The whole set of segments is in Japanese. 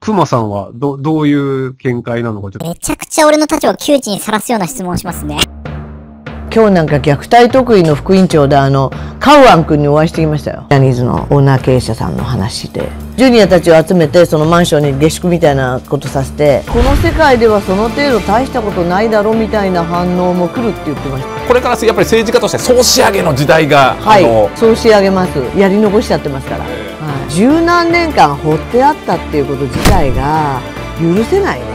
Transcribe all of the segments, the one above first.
クマさんは、ど、どういう見解なのかちょっと。めちゃくちゃ俺の立場を窮地にさらすような質問をしますね。今日なんか虐待得意の副院長であのカウアン君にお会いしてきましたよジャニーズのオーナー経営者さんの話でジュニアたちを集めてそのマンションに下宿みたいなことさせてこの世界ではその程度大したことないだろみたいな反応も来るって言ってましたこれからやっぱり政治家として総仕上げの時代が、はい、総仕上げますやり残しちゃってますから。十何年間放ってあったっていうこと自体が許せないね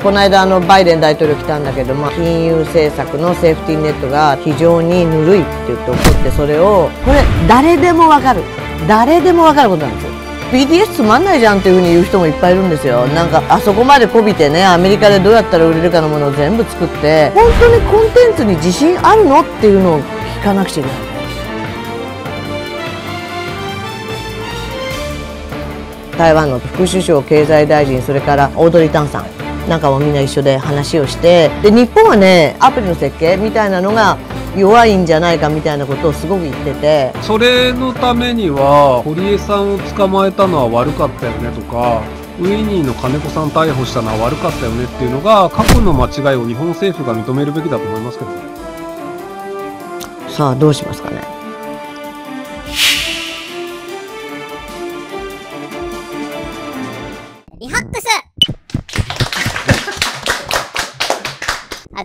この間あのバイデン大統領来たんだけども金融政策のセーフティーネットが非常にぬるいって言って怒ってそれをこれ誰でもわかる誰でもわかることなんですよ BTS つまんないじゃんっていうふうに言う人もいっぱいいるんですよなんかあそこまでこびてねアメリカでどうやったら売れるかのものを全部作って本当にコンテンツに自信あるのっていうのを聞かなくちゃいけない台湾の副首相経済大臣それからオードリー・タンさんなんかもみんな一緒で話をしてで日本はねアプリの設計みたいなのが弱いんじゃないかみたいなことをすごく言っててそれのためには堀江さんを捕まえたのは悪かったよねとかウィニーの金子さん逮捕したのは悪かったよねっていうのが過去の間違いを日本政府が認めるべきだと思いますけどさあどうしますかね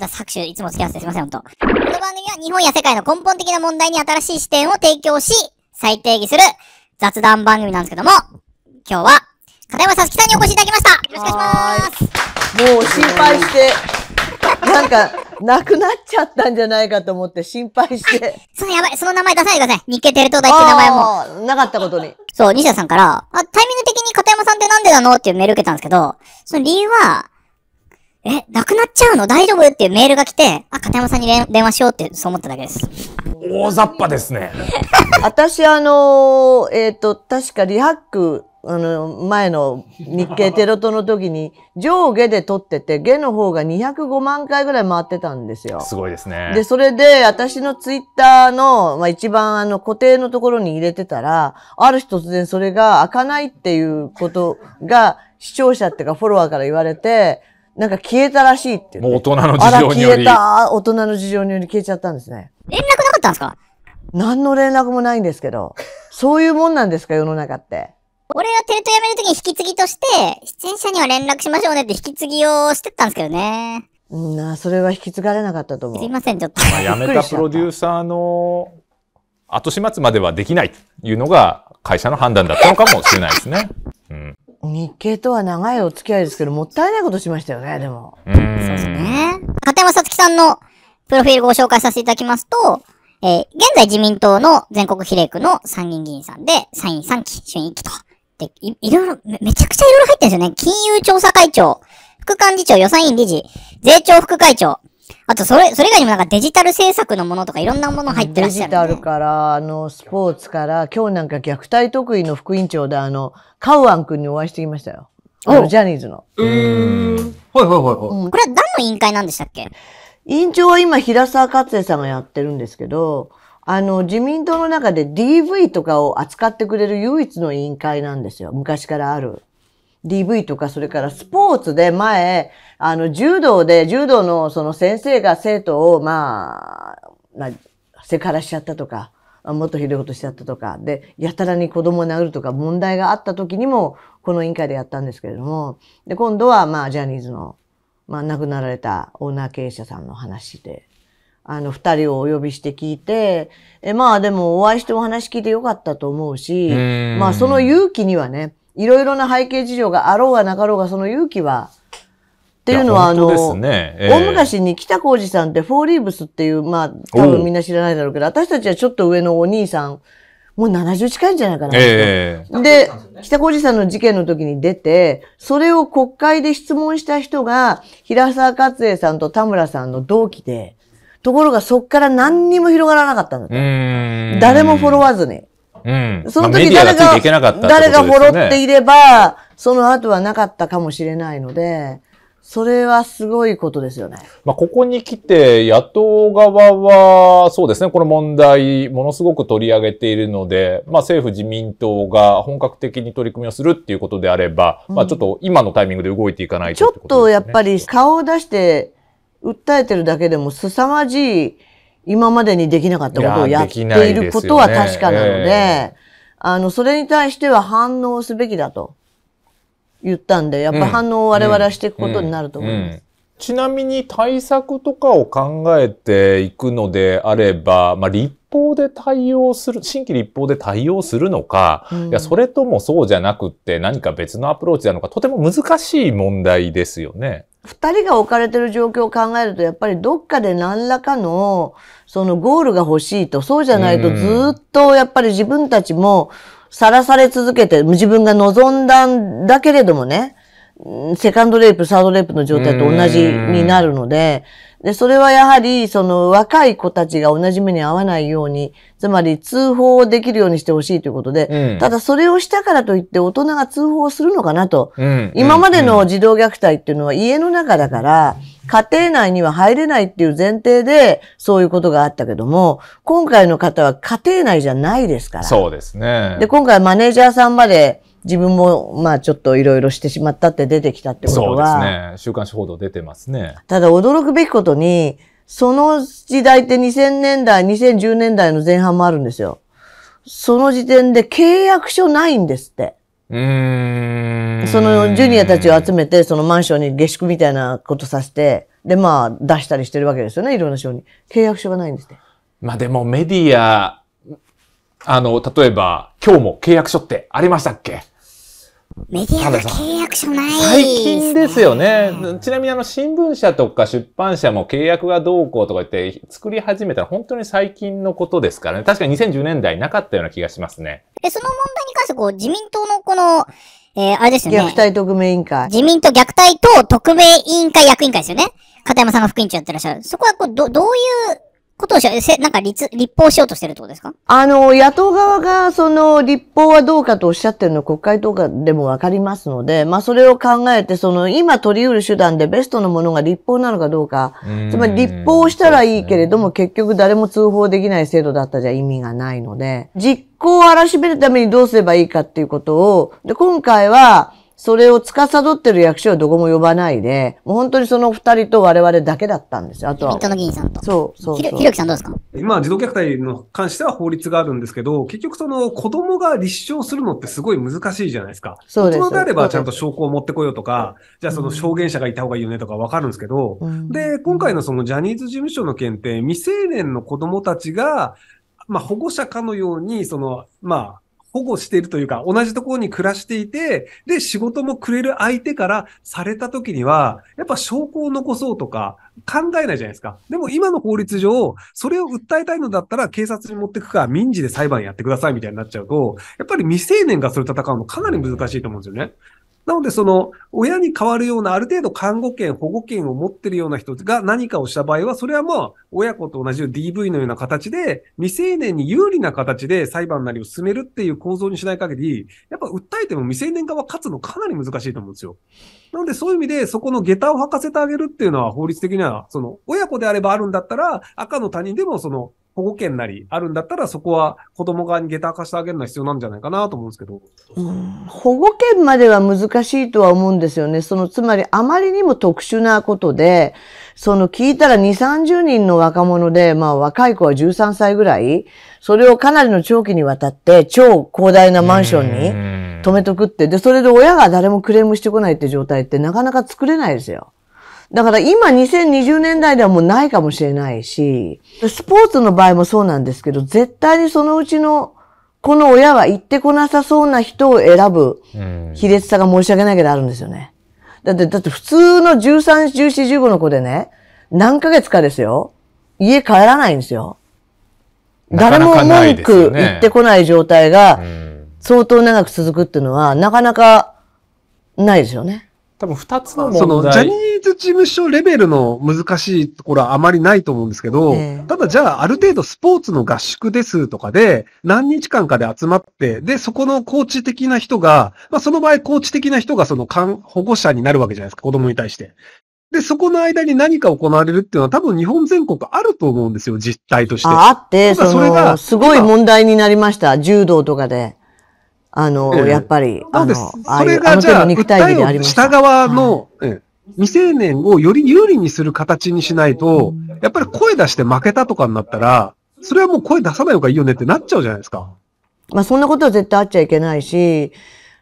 あ、作詞、いつも付き合わせてすいません、ほんと。この番組は日本や世界の根本的な問題に新しい視点を提供し、再定義する雑談番組なんですけども、今日は、片山さつきさんにお越しいただきましたよろしくお願いしますもう心配して、なんか、なくなっちゃったんじゃないかと思って心配して。そのやばい、その名前出さないでください。日経テレ東大って名前も。なかったことに。そう、西田さんから、あ、タイミング的に片山さんってなんでなのっていうメール受けたんですけど、その理由は、え、なくなっちゃうの大丈夫っていうメールが来て、あ、片山さんに電話しようってそう思っただけです。大雑把ですね。私、あのー、えっ、ー、と、確かリハック、あの、前の日経テロトの時に、上下で撮ってて、下の方が205万回ぐらい回ってたんですよ。すごいですね。で、それで、私のツイッターの、まあ、一番あの、固定のところに入れてたら、ある日突然それが開かないっていうことが、視聴者っていうかフォロワーから言われて、なんか消えたらしいってもう大人の事情により。あら、消えた。大人の事情により消えちゃったんですね。連絡なかったんですか何の連絡もないんですけど。そういうもんなんですか、世の中って。俺がテレ東辞めるときに引き継ぎとして、出演者には連絡しましょうねって引き継ぎをしてったんですけどね。うんそれは引き継がれなかったと思う。すいません、ちょっと。まあ、辞めたプロデューサーの後始末まではできないというのが会社の判断だったのかもしれないですね。うん、日系とは長いお付き合いですけど、もったいないことしましたよね、でも。うそうですね。片山さつきさんのプロフィールご紹介させていただきますと、えー、現在自民党の全国比例区の参議院議員さんで、参院3期、衆院1期と。で、い、いろいろめ、めちゃくちゃいろいろ入ってるんですよね。金融調査会長、副幹事長、予算委員理事、税調副会長、あと、それ、それ以外にもなんかデジタル制作のものとかいろんなもの入ってらっしゃる、ね、デジタルから、あの、スポーツから、今日なんか虐待得意の副委員長で、あの、カウアン君にお会いしてきましたよ。あの、ジャニーズの。うん。はいはいはいはい。これは何の委員会なんでしたっけ委員長は今、平沢勝也さんがやってるんですけど、あの、自民党の中で DV とかを扱ってくれる唯一の委員会なんですよ。昔からある。DV とか、それからスポーツで前、あの、柔道で、柔道のその先生が生徒を、まあ、せかセカラしちゃったとか、もっとひどいことしちゃったとか、で、やたらに子供を殴るとか問題があった時にも、この委員会でやったんですけれども、で、今度は、まあ、ジャニーズの、まあ、亡くなられたオーナー経営者さんの話で、あの、二人をお呼びして聞いて、え、まあでもお会いしてお話聞いてよかったと思うし、まあその勇気にはね、いろいろな背景事情があろうがなかろうが、その勇気は、っていうのは、あの、えー、大昔に北浩二さんってフォーリーブスっていう、まあ、多分みんな知らないだろうけど、私たちはちょっと上のお兄さん、もう70近いんじゃないかな。えー、で、北小二さんの事件の時に出て、それを国会で質問した人が、平沢勝栄さんと田村さんの同期で、ところがそっから何にも広がらなかったんだって。誰もフォロワーずに。うん。その時誰が、まあね、誰がほろっていれば、その後はなかったかもしれないので、それはすごいことですよね。まあ、ここに来て、野党側は、そうですね、この問題、ものすごく取り上げているので、まあ、政府自民党が本格的に取り組みをするっていうことであれば、うん、まあ、ちょっと今のタイミングで動いていかないと、ね、ちょっとやっぱり顔を出して訴えてるだけでも凄まじい今までにできなかったことをやっていることは確かなので、でねえー、あの、それに対しては反応すべきだと言ったんで、やっぱ反応を我々はしていくことになると思います。うんうんうんちなみに対策とかを考えていくのであれば、まあ、立法で対応する、新規立法で対応するのか、うん、いや、それともそうじゃなくって何か別のアプローチなのか、とても難しい問題ですよね。二人が置かれてる状況を考えると、やっぱりどっかで何らかの、そのゴールが欲しいと、そうじゃないとずっとやっぱり自分たちもさらされ続けて、自分が望んだんだけれどもね、セカンドレイプ、サードレイプの状態と同じになるので、で、それはやはり、その若い子たちが同じ目に遭わないように、つまり通報できるようにしてほしいということで、うん、ただそれをしたからといって大人が通報するのかなと、うん、今までの児童虐待っていうのは家の中だから、家庭内には入れないっていう前提で、そういうことがあったけども、今回の方は家庭内じゃないですから。そうですね。で、今回マネージャーさんまで、自分もまあちょっといろいろしてしまったって出てきたってことは。そうですね。週刊誌報道出てますね。ただ驚くべきことに、その時代って2000年代、2010年代の前半もあるんですよ。その時点で契約書ないんですって。うんそのジュニアたちを集めて、そのマンションに下宿みたいなことさせて、で、まあ出したりしてるわけですよね、いろんな賞に。契約書がないんですって。まあでもメディア、あの、例えば、今日も契約書ってありましたっけメディアの契約書ない、最近ですよね。ちなみにあの新聞社とか出版社も契約がどうこうとか言って作り始めたら本当に最近のことですからね。確かに2010年代なかったような気がしますね。え、その問題に関してこう自民党のこの、えー、あれですよね。虐待特命委員会。自民党虐待等特命委員会役員会ですよね。片山さんが副委員長やってらっしゃる。そこはこうど、どういうことをしよう、なんか立、立法しようとしてるってことですかあの、野党側が、その、立法はどうかとおっしゃってるの国会とかでもわかりますので、まあ、それを考えて、その、今取り得る手段でベストのものが立法なのかどうか、つまり立法したらいいけれども、ね、結局誰も通報できない制度だったじゃ意味がないので、実行を荒らしめるためにどうすればいいかっていうことを、で、今回は、それを司ってる役所はどこも呼ばないで、もう本当にその二人と我々だけだったんですよ、あとは。の議員さんと。そうそうひろ。ひろきさんどうですか今、児童虐待の関しては法律があるんですけど、結局その子供が立証するのってすごい難しいじゃないですか。そうです。大人であればちゃんと証拠を持ってこようとか、じゃあその証言者がいた方がいいよねとかわかるんですけど、うん、で、今回のそのジャニーズ事務所の件って未成年の子供たちが、まあ保護者かのように、その、まあ、保護しているというか、同じところに暮らしていて、で、仕事もくれる相手からされた時には、やっぱ証拠を残そうとか考えないじゃないですか。でも今の法律上、それを訴えたいのだったら警察に持ってくか、民事で裁判やってくださいみたいになっちゃうと、やっぱり未成年がそれ戦うのかなり難しいと思うんですよね。なので、その、親に代わるような、ある程度看護権、保護権を持ってるような人が何かをした場合は、それはまあ、親子と同じ DV のような形で、未成年に有利な形で裁判なりを進めるっていう構造にしない限り、やっぱ訴えても未成年側勝つのかなり難しいと思うんですよ。なので、そういう意味で、そこの下駄を履かせてあげるっていうのは、法律的には、その、親子であればあるんだったら、赤の他人でも、その、保護権なりあるんだったら、そこは子供側に下駄化してあげるのは必要なんじゃないかなと思うんですけど。保護権までは難しいとは思うんですよね。その、つまりあまりにも特殊なことで、その聞いたら2、30人の若者で、まあ若い子は13歳ぐらい、それをかなりの長期にわたって超広大なマンションに止めとくって、で、それで親が誰もクレームしてこないって状態ってなかなか作れないですよ。だから今2020年代ではもうないかもしれないし、スポーツの場合もそうなんですけど、絶対にそのうちのこの親は行ってこなさそうな人を選ぶ卑劣さが申し訳ないけどあるんですよね。だって、だって普通の13、14、15の子でね、何ヶ月かですよ。家帰らないんですよ。誰も文句言ってこない状態が相当長く続くっていうのは、なかなかないですよね。多分二つの問題。その、ジャニーズ事務所レベルの難しいところはあまりないと思うんですけど、えー、ただじゃあある程度スポーツの合宿ですとかで、何日間かで集まって、で、そこのコーチ的な人が、まあその場合コーチ的な人がその保護者になるわけじゃないですか、子供に対して。で、そこの間に何か行われるっていうのは多分日本全国あると思うんですよ、実態として。ああって、それが、すごい問題になりました、柔道とかで。あの、えー、やっぱり、あの、ああいう、あのの肉体でありまし下側の、はい、未成年をより有利にする形にしないと、やっぱり声出して負けたとかになったら、それはもう声出さない方がいいよねってなっちゃうじゃないですか。まあそんなことは絶対あっちゃいけないし、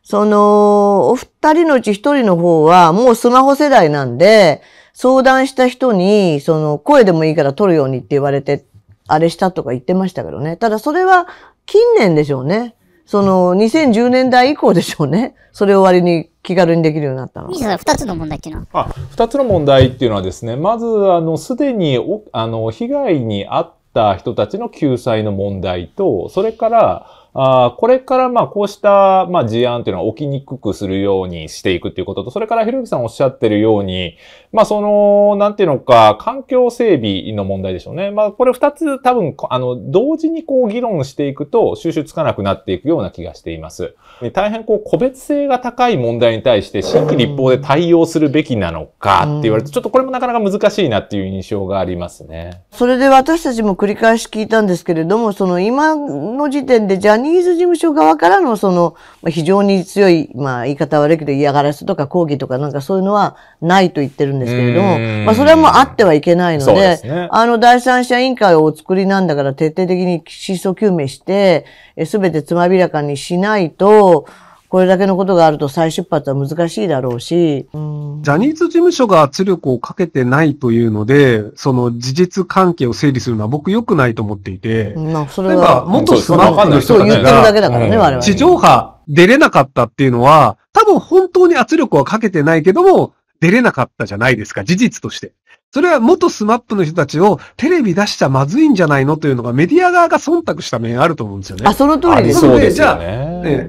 その、お二人のうち一人の方は、もうスマホ世代なんで、相談した人に、その、声でもいいから撮るようにって言われて、あれしたとか言ってましたけどね。ただそれは近年でしょうね。その、2010年代以降でしょうね。それを割に気軽にできるようになったの。二つの問題っていうのはあ、二つの問題っていうのはですね、まず、あの、すでにお、あの、被害に遭った人たちの救済の問題と、それから、あこれからまあこうしたまあ事案というのは起きにくくするようにしていくということと、それからひろゆきさんおっしゃってるように、まあその、なんていうのか、環境整備の問題でしょうね。まあこれ二つ多分、あの、同時にこう議論していくと収集つかなくなっていくような気がしています。大変こう個別性が高い問題に対して新規立法で対応するべきなのかって言われると、ちょっとこれもなかなか難しいなっていう印象がありますね。それで私たちも繰り返し聞いたんですけれども、その今の時点でジャニーニーズ事務所側からのその、非常に強い、まあ言い方悪いけど嫌がらせとか抗議とかなんかそういうのはないと言ってるんですけれども、まあそれはもうあってはいけないので、でね、あの第三者委員会をお作りなんだから徹底的に失踪究明して、すべてつまびらかにしないと、これだけのことがあると再出発は難しいだろうし、ジャニーズ事務所が圧力をかけてないというので、その事実関係を整理するのは僕良くないと思っていて、まあ、それは元スマップの人たちが、地上波出れなかったっていうのは、多分本当に圧力はかけてないけども、出れなかったじゃないですか、事実として。それは元スマップの人たちをテレビ出しちゃまずいんじゃないのというのがメディア側が忖度した面あると思うんですよね。あ、その通りです。そうですゃあ、ね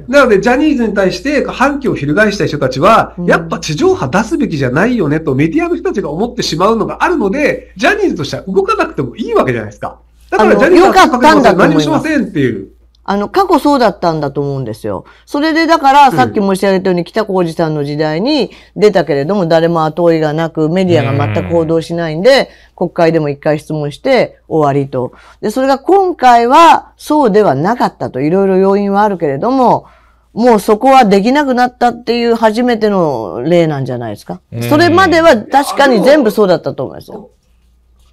なので、ジャニーズに対して反響を翻した人たちは、うん、やっぱ地上波出すべきじゃないよねとメディアの人たちが思ってしまうのがあるので、ジャニーズとしては動かなくてもいいわけじゃないですか。だからジャニーズは何もしませんっていう。あの、過去そうだったんだと思うんですよ。それでだから、さっき申し上げたように、北浩二さんの時代に出たけれども、誰も後追いがなく、メディアが全く報道しないんで、国会でも一回質問して終わりと。で、それが今回はそうではなかったと、いろいろ要因はあるけれども、もうそこはできなくなったっていう初めての例なんじゃないですか。それまでは確かに全部そうだったと思いますよ。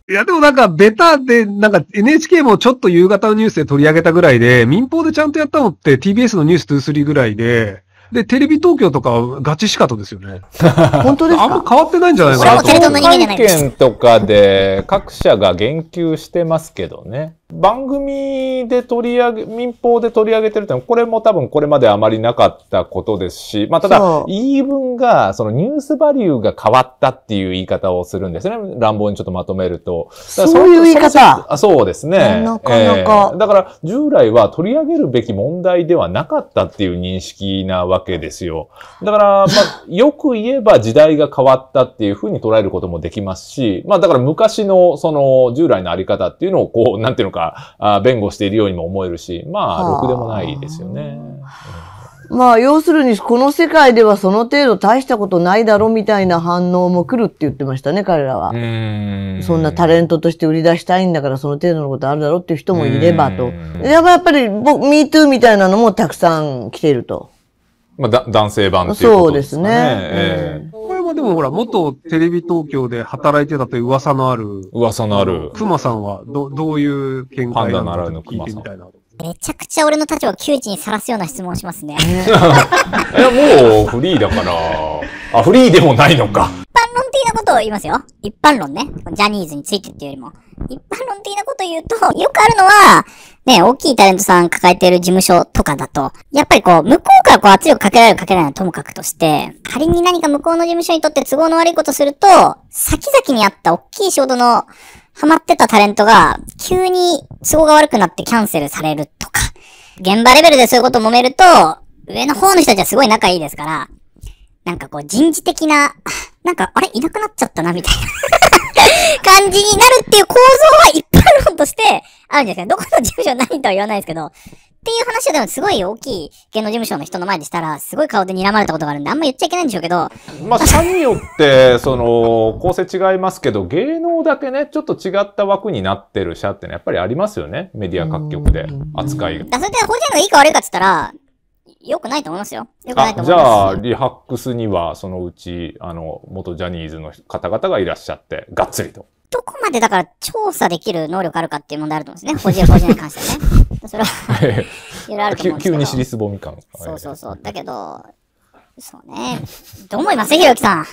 いや、でもなんか、ベタで、なんか NHK もちょっと夕方のニュースで取り上げたぐらいで、民放でちゃんとやったのって TBS のニュース23ぐらいで、で、テレビ東京とかはガチしかとですよね。本当ですかあんま変わってないんじゃないかなと。関県とかで各社が言及してますけどね。番組で取り上げ、民放で取り上げてるってのは、これも多分これまであまりなかったことですし、まあただ、言い分が、そのニュースバリューが変わったっていう言い方をするんですね。乱暴にちょっとまとめると。そういう言い方あそうですね。なかなか、えー、だから、従来は取り上げるべき問題ではなかったっていう認識なわけですよ。だから、まあ、よく言えば時代が変わったっていうふうに捉えることもできますし、まあだから昔のその従来のあり方っていうのをこう、なんていうのかか、あ弁護しているようにも思えるし、まあ、ろくでもないですよね。まあ、要するに、この世界ではその程度大したことないだろみたいな反応も来るって言ってましたね、彼らは。そんなタレントとして売り出したいんだから、その程度のことあるだろうっていう人もいればと。やっぱり、MeToo みたいなのもたくさん来ていると。まあ、だ男性版っていうことですね。そうですね。ええーもでもほら、元テレビ東京で働いてたという噂のある、噂のある、熊さんはどどういう見解なのか聞いてみたいなめちゃくちゃ俺の立場を窮地にさらすような質問しますね。いや、もうフリーだから。あ、フリーでもないのか。一般論的なことを言いますよ。一般論ね。ジャニーズについてっていうよりも。一般論的なこと言うと、よくあるのは、ね、大きいタレントさん抱えてる事務所とかだと、やっぱりこう、向こうからこう圧力かけられるかけられないともかくとして、仮に何か向こうの事務所にとって都合の悪いことすると、先々にあった大きい仕事のハマってたタレントが、急に都合が悪くなってキャンセルされるとか、現場レベルでそういうことを揉めると、上の方の人たちはすごい仲いいですから、なんかこう人事的な、なんかあれいなくなっちゃったなみたいな感じになるっていう構造は一般論としてあるんですけど、どこの事務所何とは言わないですけど、っていう話をでもすごい大きい芸能事務所の人の前でしたら、すごい顔で睨まれたことがあるんで、あんま言っちゃいけないんでしょうけど。まあ、社によって、その、構成違いますけど、芸能だけね、ちょっと違った枠になってる社ってね、やっぱりありますよね。メディア各局で、扱いが。だそれで、法人のいいか悪いかって言ったら、よくないと思いますよ。よくないと思います。じゃあ、リハックスには、そのうち、あの、元ジャニーズの方々がいらっしゃって、がっつりと。どこまでだから調査できる能力あるかっていう問題あると思うんですね。法人法人に関してはね。それはいろいろあると思うんですけど。急に尻すぼみ感。そうそうそう。だけど、そうね。どう思いますひろきさん。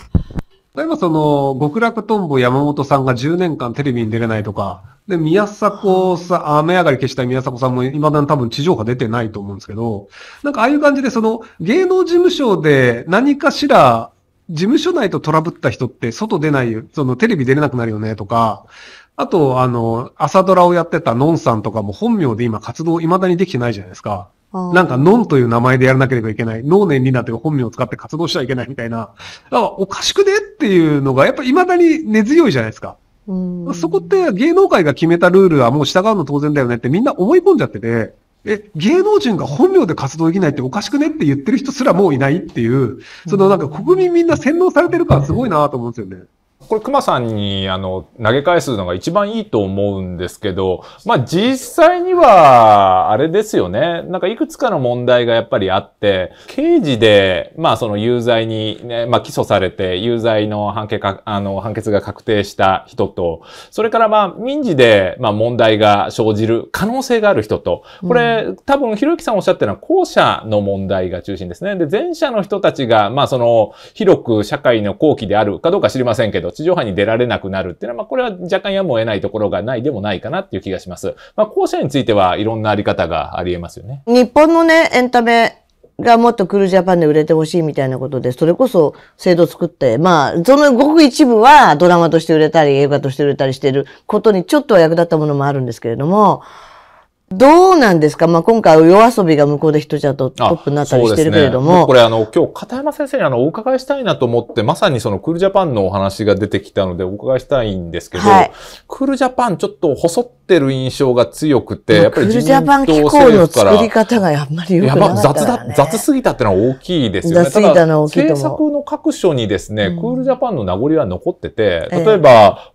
例えばその、極楽とんぼ山本さんが10年間テレビに出れないとか、で、宮迫さん、雨上がり消した宮迫さんも未だに多分地上波出てないと思うんですけど、なんかああいう感じでその、芸能事務所で何かしら、事務所内とトラブった人って外出ない、そのテレビ出れなくなるよねとか、あと、あの、朝ドラをやってたのんさんとかも本名で今活動未だにできてないじゃないですか。なんか、のんという名前でやらなければいけない。能年になという本名を使って活動しちゃいけないみたいな。だから、おかしくねっていうのが、やっぱ未だに根強いじゃないですか。そこって芸能界が決めたルールはもう従うの当然だよねってみんな思い込んじゃってて、え、芸能人が本名で活動できないっておかしくねって言ってる人すらもういないっていう、そのなんか国民みんな洗脳されてる感すごいなと思うんですよね。これ、熊さんに、あの、投げ返すのが一番いいと思うんですけど、まあ、実際には、あれですよね。なんか、いくつかの問題がやっぱりあって、刑事で、まあ、その有罪に、ね、まあ、起訴されて、有罪の判決か、あの、判決が確定した人と、それから、まあ、民事で、まあ、問題が生じる可能性がある人と、これ、うん、多分、ひろゆきさんおっしゃってるのは、後者の問題が中心ですね。で、前者の人たちが、まあ、その、広く社会の後期であるかどうか知りませんけど、地上波に出られなくなるっていうのは、まあ、これは若干やむを得ないところがないでもないかなっていう気がします。まあ、後者についてはいろんなあり方があり得ますよね。日本のね、エンタメ、がもっとクールジャパンで売れてほしいみたいなことで、それこそ制度作って、まあ、そのごく一部はドラマとして売れたり、映画として売れたりしてることにちょっとは役立ったものもあるんですけれども、どうなんですか、まあ、今回、夜遊びが向こうで一ゃとトップになったりしてるけれども。ね、これ、あの、今日、片山先生にあの、お伺いしたいなと思って、まさにその、クールジャパンのお話が出てきたので、お伺いしたいんですけど、はい、クールジャパン、ちょっと細ってる印象が強くて、やっぱり自民党政府から。クールジャパン機構の作り方があんまり良くなかった、ね、雑だ、雑すぎたってのは大きいですよね。雑すぎたのは大きいと思政策の各所にですね、クールジャパンの名残は残ってて、例えば、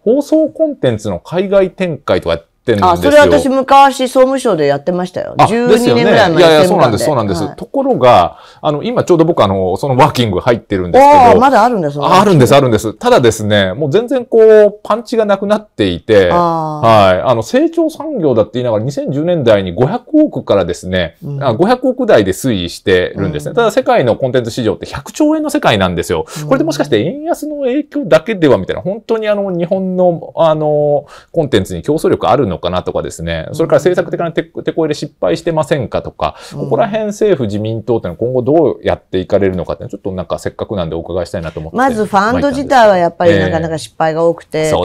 ええ、放送コンテンツの海外展開とかってんですよ。あ、それ私昔総務省でやってましたよ。12年ぐらい前に、ね。いやいや、そうなんです、そうなんです。はい、ところが、あの、今ちょうど僕あの、そのワーキング入ってるんですけど。まだあるんですあるんです、あるんです。ただですね、もう全然こう、パンチがなくなっていて、はい。あの、成長産業だって言いながら2010年代に500億からですね、うん、500億台で推移してるんですね。うん、ただ世界のコンテンツ市場って100兆円の世界なんですよ。これでもしかして円安の影響だけではみたいな、本当にあの、日本の、あの、コンテンツに競争力あるののかなとかですね、それから政策的な手こ入れ失敗してませんかとか、ここら辺政府自民党ってのは今後どうやっていかれるのかって、ちょっとなんかせっかくなんでお伺いしたいなと思ってまずファンド自体はやっぱりなかなか失敗が多くて、えーね、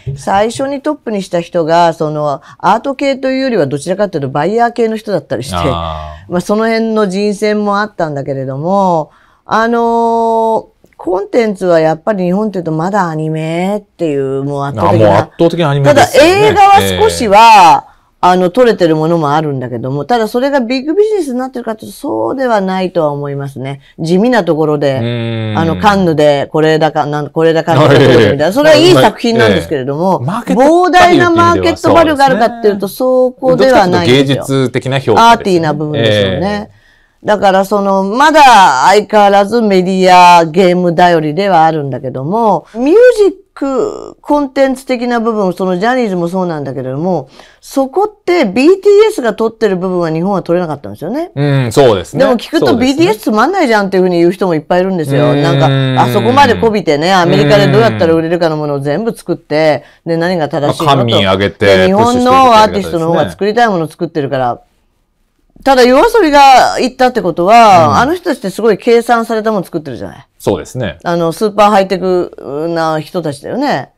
特に最初にトップにした人が、そのアート系というよりはどちらかというとバイヤー系の人だったりして、あまあその辺の人選もあったんだけれども、あのーコンテンツはやっぱり日本っていうとまだアニメっていう、もう圧倒的な。圧倒的なアニメです、ね、ただ映画は少しは、あの、撮れてるものもあるんだけども、ただそれがビッグビジネスになってるかというと、そうではないとは思いますね。地味なところで、あの、カンヌで、これだか、なんこれだかみたいな、それはいい作品なんですけれども、ー、膨大なマーケットバリューがあるかっていうと、そこではないですよ。芸術的な評価、ね、アーティーな部分ですよね。えーだからその、まだ相変わらずメディア、ゲーム頼りではあるんだけども、ミュージック、コンテンツ的な部分、そのジャニーズもそうなんだけれども、そこって BTS が撮ってる部分は日本は撮れなかったんですよね。うん、そうですね。でも聞くと、BTS つまんないじゃんっていうふうに言う人もいっぱいいるんですよ。んなんか、あそこまでこびてね、アメリカでどうやったら売れるかのものを全部作って、で、何が正しいのと。まあ、上げて日本のアーティストの方が作りたいものを作ってるから、ただ、夜遊びが行ったってことは、うん、あの人たちってすごい計算されたもの作ってるじゃないそうですね。あの、スーパーハイテクな人たちだよね。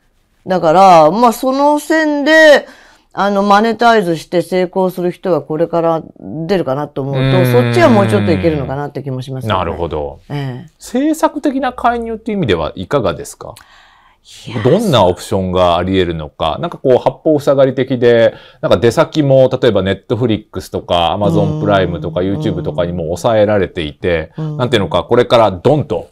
だから、まあ、その線で、あの、マネタイズして成功する人はこれから出るかなと思うと、うそっちはもうちょっといけるのかなって気もしますね。なるほど。ええ、政策的な介入っていう意味ではいかがですかどんなオプションがあり得るのか、なんかこう、八方塞がり的で、なんか出先も、例えばネットフリックスとか、アマゾンプライムとか、YouTube とかにも抑えられていて、なんていうのか、これからドンと、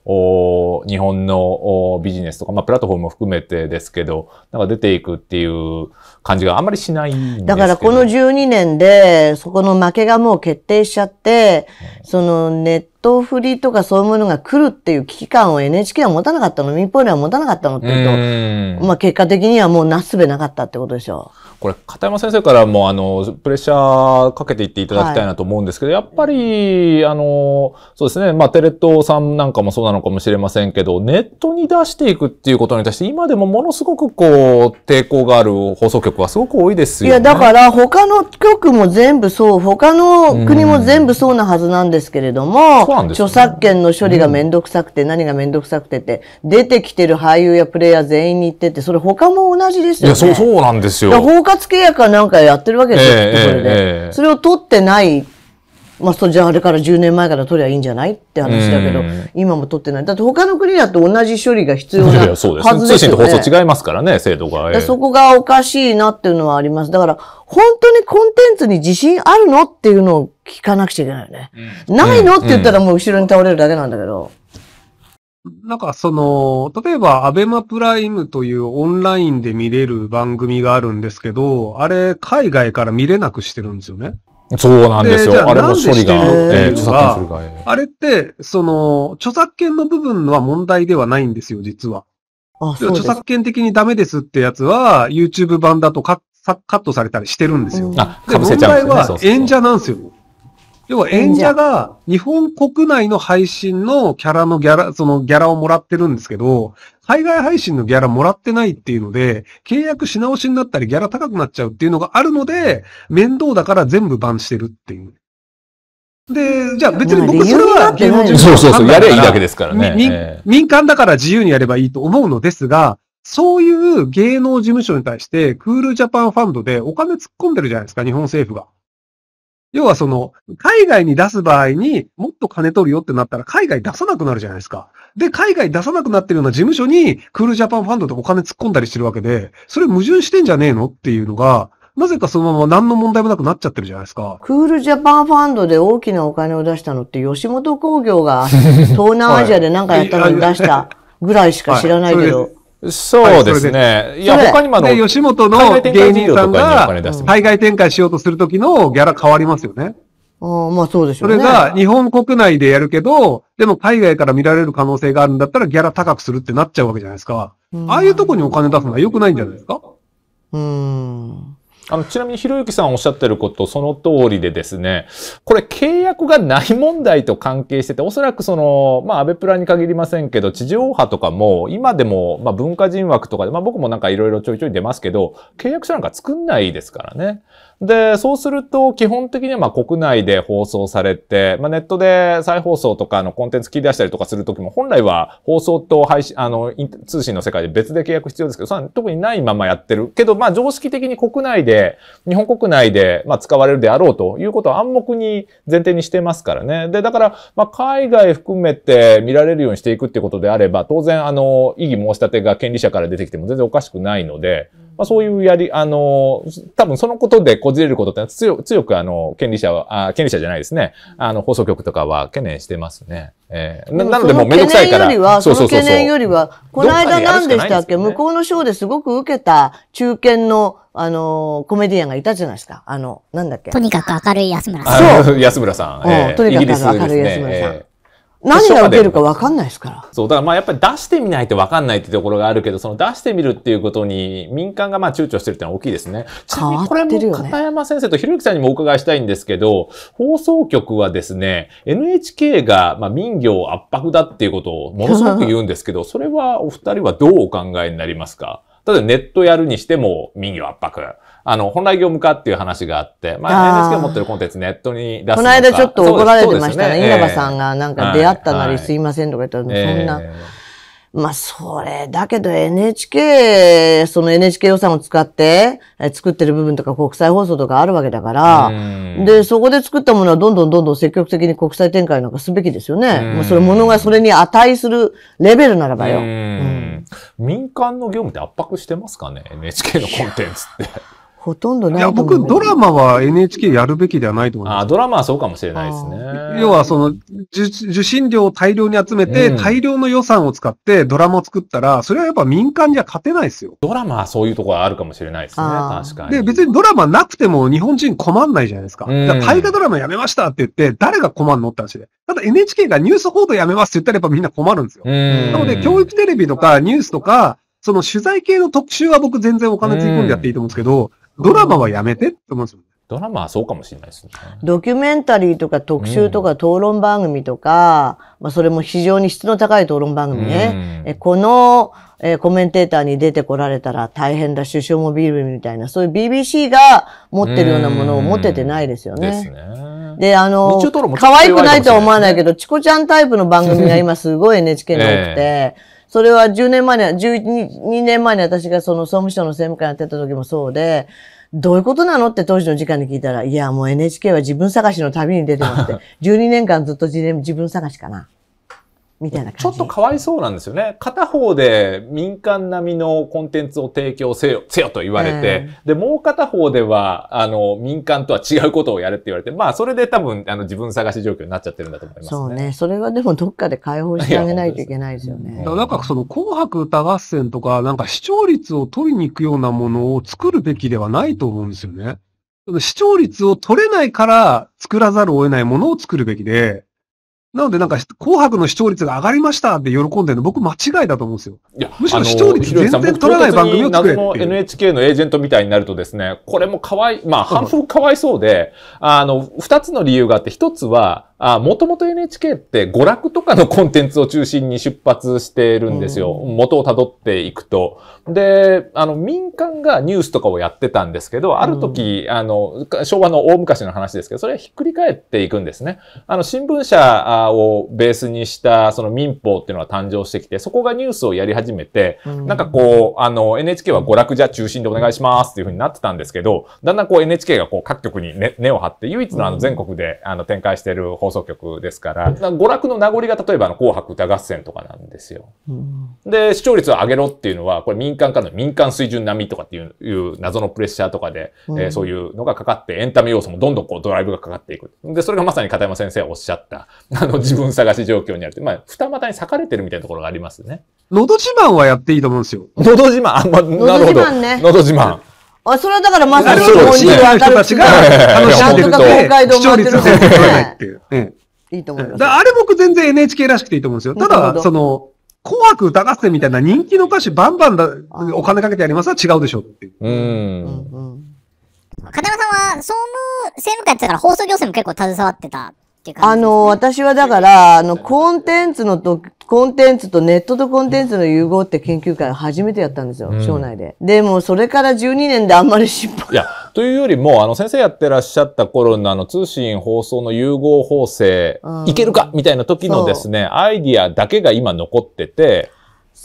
日本のビジネスとか、まあ、プラットフォームも含めてですけど、なんか出ていくっていう感じがあんまりしないんですだからこの12年で、そこの負けがもう決定しちゃって、そのネットト振りとかそういうものが来るっていう危機感を NHK は持たなかったの、民放では持たなかったのっていうと、まあ結果的にはもうなすべなかったってことでしょう。これ片山先生からもあのプレッシャーかけていっていただきたいなと思うんですけど、はい、やっぱりあのそうですね、まあ、テレ東さんなんかもそうなのかもしれませんけどネットに出していくっていうことに対して今でもものすごくこう抵抗がある放送局はすごく多いですよ、ね、いやだから他の局も全部そう他の国も全部そうなはずなんですけれども、ね、著作権の処理が面倒くさくて、何が面倒くさくてって出てきてる俳優やプレイヤー全員に言っててそれ他も同じですよね。いやそうそうなんですよ活契約かなんかやってるわけですよ、えー、ところで、えー、それを取ってない、まあ、そじゃああれから10年前から取りゃいいんじゃないって話だけど、今も取ってない。だって他の国だと同じ処理が必要なはずですよね。です通信と放送違いますからね、制度が。えー、そこがおかしいなっていうのはあります。だから、本当にコンテンツに自信あるのっていうのを聞かなくちゃいけないよね。うん、ないのって言ったらもう後ろに倒れるだけなんだけど。うんなんかその、例えばアベマプライムというオンラインで見れる番組があるんですけど、あれ海外から見れなくしてるんですよね。そうなんですよ。あれも処理が、えー、著作権するが、えー、あれって、その、著作権の部分は問題ではないんですよ、実は。あ著作権的にダメですってやつは、YouTube 版だとカッカットされたりしてるんですよ。あ、かぶせちゃうんですよ、ね、問題は演者なんですよ。そうそうそう要は演者が日本国内の配信のキャラのギャラ、そのギャラをもらってるんですけど、海外配信のギャラもらってないっていうので、契約し直しになったりギャラ高くなっちゃうっていうのがあるので、面倒だから全部バンしてるっていう。で、じゃあ別に僕それは芸能人そうそうそう、やればいいだけですからね民、えー。民間だから自由にやればいいと思うのですが、そういう芸能事務所に対して、クールジャパンファンドでお金突っ込んでるじゃないですか、日本政府が。要はその、海外に出す場合にもっと金取るよってなったら海外出さなくなるじゃないですか。で、海外出さなくなってるような事務所にクールジャパンファンドでお金突っ込んだりしてるわけで、それ矛盾してんじゃねえのっていうのが、なぜかそのまま何の問題もなくなっちゃってるじゃないですか。クールジャパンファンドで大きなお金を出したのって吉本興業が 東南アジアで何かやったのに出したぐらいしか知らないけど。はいそうですね。いや、他にもあの、吉本の芸人さんが、海外展開しようとするときのギャラ変わりますよね。あまあそうでしょうね。それが日本国内でやるけど、でも海外から見られる可能性があるんだったらギャラ高くするってなっちゃうわけじゃないですか。うん、ああいうとこにお金出すのは良くないんじゃないですかうん。あの、ちなみにひろゆきさんおっしゃってることその通りでですね、これ契約がない問題と関係してて、おそらくその、まあ、アベプラに限りませんけど、地上波とかも、今でも、まあ、文化人枠とかで、まあ、僕もなんかいろいろちょいちょい出ますけど、契約書なんか作んないですからね。で、そうすると、基本的にはまあ国内で放送されて、まあ、ネットで再放送とかのコンテンツ切り出したりとかするときも、本来は放送と配信、あの、通信の世界で別で契約必要ですけど、そ特にないままやってる。けど、まあ、常識的に国内でで、日本国内で、まあ、使われるであろうということを暗黙に前提にしてますからね。で、だから、まあ、海外含めて見られるようにしていくってことであれば、当然、あの、異議申し立てが権利者から出てきても全然おかしくないので、うんまあ、そういうやり、あの、多分そのことでこじれることって強強く、あの、権利者は、あ権利者じゃないですね。あの、放送局とかは懸念してますね。えー、なのでもうめんどくさいから。その懸念よりは、その懸念よりは、この間何でしたっけ、ね、向こうのショーですごく受けた中堅の、あの、コメディアンがいたじゃないですか。あの、なんだっけ。とにかく明るい安村さん。そう。安村さん。えー、とにかく明るい安村さん。何が受けるか分かんないですから。そう、だからまあやっぱり出してみないと分かんないってところがあるけど、その出してみるっていうことに民間がまあ躊躇してるってのは大きいですね。ちなみにこれも片山先生とひろゆきさんにもお伺いしたいんですけど、放送局はですね、NHK がまあ民業圧迫だっていうことをものすごく言うんですけど、それはお二人はどうお考えになりますかただネットやるにしても民業圧迫。あの、本来業務化っていう話があって、まあ、NHK 持ってるコンテンツネットに出すこの間ちょっと怒られてましたね。ね稲葉さんがなんか出会ったなりすいませんとか言ったら、そんな。まあ、それ、だけど NHK、その NHK 予算を使って、作ってる部分とか国際放送とかあるわけだから、で、そこで作ったものはどんどんどんどん積極的に国際展開なんかすべきですよね。もうそれ、ものがそれに値するレベルならばよ。うん民間の業務って圧迫してますかね ?NHK のコンテンツって。ほとんどないいや、僕、ドラマは NHK やるべきではないと思います。あ、ドラマはそうかもしれないですね。要は、その受、受信料を大量に集めて、うん、大量の予算を使ってドラマを作ったら、それはやっぱ民間じゃ勝てないですよ。ドラマはそういうところあるかもしれないですね。確かに。で、別にドラマなくても日本人困んないじゃないですか。うん、大河ドラマやめましたって言って、誰が困んのって話で。ただ NHK がニュース報道やめますって言ったらやっぱみんな困るんですよ。うん、なので、教育テレビとかニュースとか、その取材系の特集は僕全然お金つぎ込んでやっていいと思うんですけど、うんドラマはやめてって思うんですよドラマはそうかもしれないですね。ドキュメンタリーとか特集とか討論番組とか、うん、まあそれも非常に質の高い討論番組ね。うん、えこの、えコメンテーターに出てこられたら大変だ、首相もビールみたいな、そういう BBC が持ってるようなものを持っててないですよね。うん、ですね。で、あの、可愛くないとは思わないけど、チコちゃんタイプの番組が今すごい NHK に多くて、えーそれは10年前に、12年前に私がその総務省の政務官やってた時もそうで、どういうことなのって当時の時間に聞いたら、いや、もう NHK は自分探しの旅に出てますって、12 年間ずっと自分探しかな。みたいな感じちょっとかわいそうなんですよね。片方で民間並みのコンテンツを提供せよ、せよと言われて、うん、で、もう片方では、あの、民間とは違うことをやれって言われて、まあ、それで多分、あの、自分探し状況になっちゃってるんだと思います、ね、そうね。それはでもどっかで解放してあげないといけないですよね。なんかその、紅白歌合戦とか、なんか視聴率を取りに行くようなものを作るべきではないと思うんですよね。視聴率を取れないから作らざるを得ないものを作るべきで、なのでなんか、紅白の視聴率が上がりましたって喜んでるの、僕間違いだと思うんですよ。いや、むしろ視聴率全然取らない番組を作れ謎の NHK のエージェントみたいになるとですね、これもかわい、まあ、半分かわいそうで、あの、二つの理由があって、一つは、あ、もともと NHK って娯楽とかのコンテンツを中心に出発してるんですよ。うん、元をたどっていくと。で、あの、民間がニュースとかをやってたんですけど、ある時、うん、あの、昭和の大昔の話ですけど、それはひっくり返っていくんですね。あの、新聞社をベースにした、その民法っていうのが誕生してきて、そこがニュースをやり始めて、うん、なんかこう、あの、NHK は娯楽じゃ中心でお願いしますっていうふうになってたんですけど、だんだんこう NHK がこう各局に根、ね、を張って、唯一のあの全国であの展開してる放送局ですから、娯楽の名残が例えばあの紅白歌合戦とかなんですよ。で、視聴率を上げろっていうのは、これ民間からの民間水準並みとかっていう謎のプレッシャーとかで、うん、えー、そういうのがかかって、エンタメ要素もどんどんこうドライブがかかっていく。で、それがまさに片山先生がおっしゃった、あの自分探し状況にあるって、まあ、二股に裂かれてるみたいなところがありますね。のど自慢はやっていいと思うんですよ。のど自慢あ、まなるほど。のど自慢ね。のど自慢。あ、それはだからまさに日本人は人たちが楽しんでると、視聴率が全然取れないっていう。いいと思います。あれ僕全然 NHK らしくていいと思うんですよ。ただ、その、紅白歌合戦みたいな人気の歌手バンバンだ、お金かけてやりますは違うでしょっていう。うん。片山さんは、総務政務官やってたから放送行政も結構携わってたってね、あの、私はだから、あの、コンテンツのと、コンテンツとネットとコンテンツの融合って研究会を初めてやったんですよ、うん、省内で。でも、それから12年であんまり失敗。いや、というよりも、あの、先生やってらっしゃった頃のあの、通信放送の融合法制、うん、いけるかみたいな時のですね、アイディアだけが今残ってて、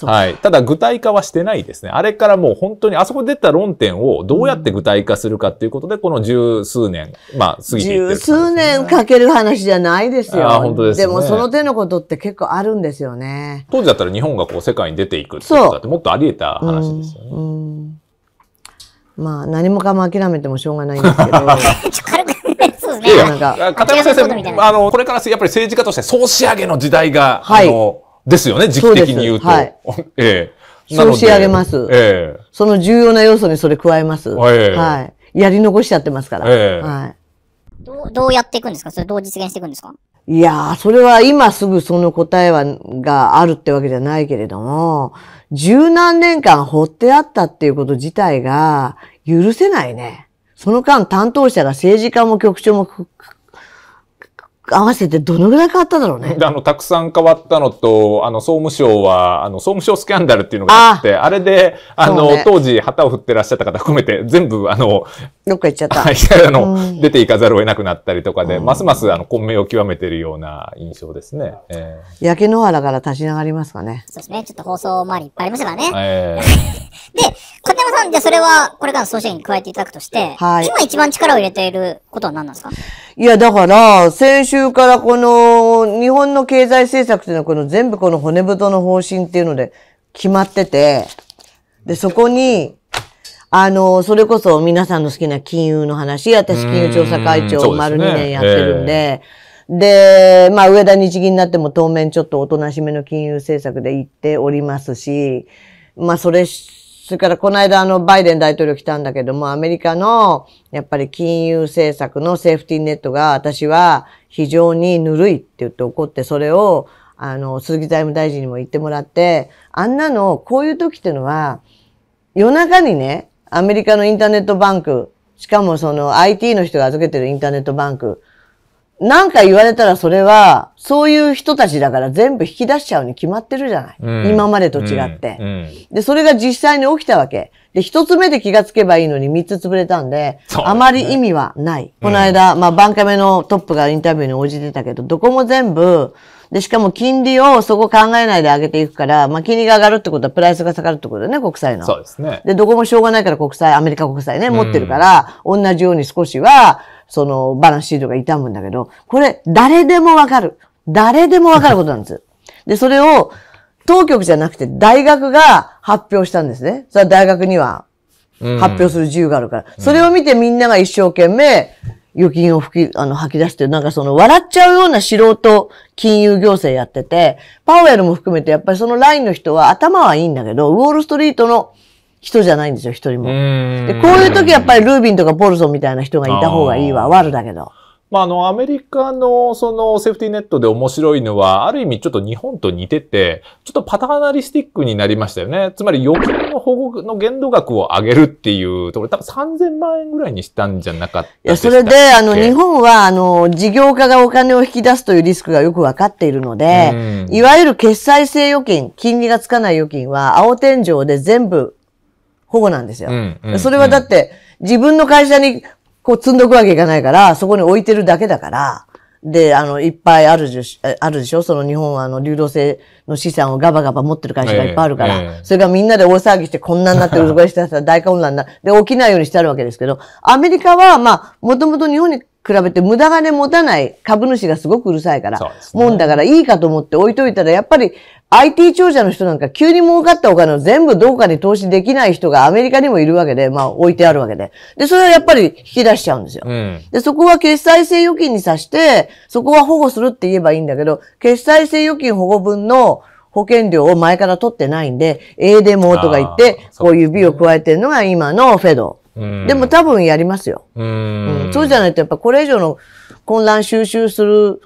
はい。ただ具体化はしてないですね。あれからもう本当にあそこ出た論点をどうやって具体化するかっていうことで、この十数年、まあ過ぎていってる、ね、十数年かける話じゃないですよ。あ本当です、ね、でもその手のことって結構あるんですよね。当時だったら日本がこう世界に出ていくってことだってもっとあり得た話ですよね。うんまあ何もかも諦めてもしょうがないんですけど。いやいや、片山先生、あの、これからやっぱり政治家として総仕上げの時代が、はい、あの、ですよね、時期的に言うと。はい、ええー、そう仕上げます。ええー、その重要な要素にそれ加えます。えー、はい。やり残しちゃってますから。えー、はい。どう、どうやっていくんですかそれどう実現していくんですかいやー、それは今すぐその答えは、があるってわけじゃないけれども、十何年間放ってあったっていうこと自体が許せないね。その間担当者が政治家も局長も合わせてどのぐらい変わっただろうね。あの、たくさん変わったのと、あの、総務省は、あの、総務省スキャンダルっていうのがあって、あれで、あの、ね、当時旗を振ってらっしゃった方含めて、全部、あの、どっか行っちゃった。はい、あの、うん、出て行かざるを得なくなったりとかで、うん、ますますあの混迷を極めているような印象ですね。えー、焼け野原から立ち上がりますかね。そうですね。ちょっと放送周りいっぱいありましたからね。えー、で、片山さん、じゃそれはこれからの総選に加えていただくとして、はい、今一番力を入れていることは何なんですかいや、だから、先週からこの日本の経済政策というのはこの全部この骨太の方針っていうので決まってて、で、そこに、あの、それこそ皆さんの好きな金融の話、私金融調査会長を丸2年やってるんで、で、まあ、上田日銀になっても当面ちょっとおとなしめの金融政策で言っておりますし、まあ、それ、それからこの間あのバイデン大統領来たんだけども、アメリカのやっぱり金融政策のセーフティーネットが私は非常にぬるいって言って怒って、それをあの、鈴木財務大臣にも言ってもらって、あんなの、こういう時っていうのは、夜中にね、アメリカのインターネットバンク、しかもその IT の人が預けてるインターネットバンクなんか言われたらそれは、そういう人たちだから全部引き出しちゃうに決まってるじゃない。うん、今までと違って、うんうん、で、それが実際に起きたわけ。で、一つ目で気がつけばいいのに三つ潰れたんで、ね、あまり意味はない。この間、まあ、バンカメのトップがインタビューに応じてたけど、どこも全部、で、しかも金利をそこ考えないで上げていくから、まあ、金利が上がるってことはプライスが下がるってことだよね、国債の。そうですね。で、どこもしょうがないから国債、アメリカ国債ね、持ってるから、同じように少しは、その、バランスシートが傷むんだけど、これ、誰でもわかる。誰でもわかることなんです。で、それを、当局じゃなくて大学が発表したんですね。それは大学には発表する自由があるから。うん、それを見てみんなが一生懸命預金を吹き、あの、吐き出して、なんかその笑っちゃうような素人金融行政やってて、パウエルも含めてやっぱりそのラインの人は頭はいいんだけど、ウォールストリートの人じゃないんですよ、一人も。で、こういう時やっぱりルービンとかボルソンみたいな人がいた方がいいわ、悪だけど。まあ、あの、アメリカの、その、セーフティーネットで面白いのは、ある意味ちょっと日本と似てて、ちょっとパターナリスティックになりましたよね。つまり、預金の保護の限度額を上げるっていうところ、多分3000万円ぐらいにしたんじゃなかったいや、それで、あの、日本は、あの、事業家がお金を引き出すというリスクがよくわかっているので、いわゆる決済制預金、金利がつかない預金は、青天井で全部保護なんですよ。うんうん、それはだって、自分の会社にこう積んどくわけいかないから、そこに置いてるだけだから、で、あの、いっぱいあるでしょ、あるでしょその日本はあの、流動性の資産をガバガバ持ってる会社がいっぱいあるから、ええそれがみんなで大騒ぎしてこんなになってるとかしたら大混乱な、で、起きないようにしてあるわけですけど、アメリカは、まあ、もともと日本に比べて無駄金持たない株主がすごくうるさいから、ね、もんだからいいかと思って置いといたら、やっぱり IT 長者の人なんか急に儲かったお金を全部どこかに投資できない人がアメリカにもいるわけで、まあ置いてあるわけで。で、それはやっぱり引き出しちゃうんですよ。うん、で、そこは決済性預金にさして、そこは保護するって言えばいいんだけど、決済性預金保護分の保険料を前から取ってないんで、ええでもとか言って、こういう指を加えてるのが今のフェド。でも多分やりますよ、うん、うん、そうじゃないとやっぱこれ以上の混乱収集する、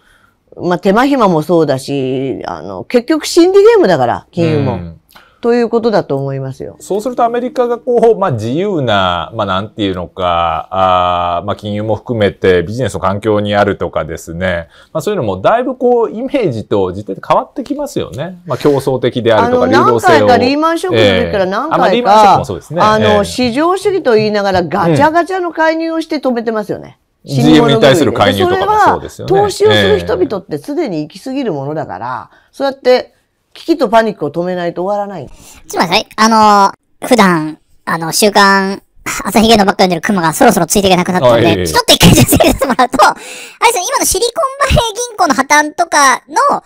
まあ、手間暇もそうだし、あの、結局心理ゲームだから、金融も。ということだと思いますよ。そうするとアメリカがこう、まあ自由な、まあなんていうのか、あまあ金融も含めてビジネスの環境にあるとかですね、まあそういうのもだいぶこうイメージと実態で変わってきますよね。まあ競争的であるとか流動性を。何回かリーマンショックの時から何回か、えー、あ、ね、の、えー、市場主義と言いながらガチャガチャの介入をして止めてますよね。うん GM に対する介入とかもそうですよね。投資をする人々ってすでに行き過ぎるものだから、えー、そうやって危機とパニックを止めないと終わらない。ちょっと待ってください。あのー、普段、あの、週刊、朝日芸能ばっかり読んでるクマがそろそろついていけなくなったんで、ちょっと一回説明してもらうと、あれですね、今のシリコンバレー銀行の破綻とかの、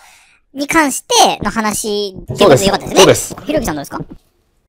に関しての話ってことでよかったですね。そうです。ひろきさんどうですか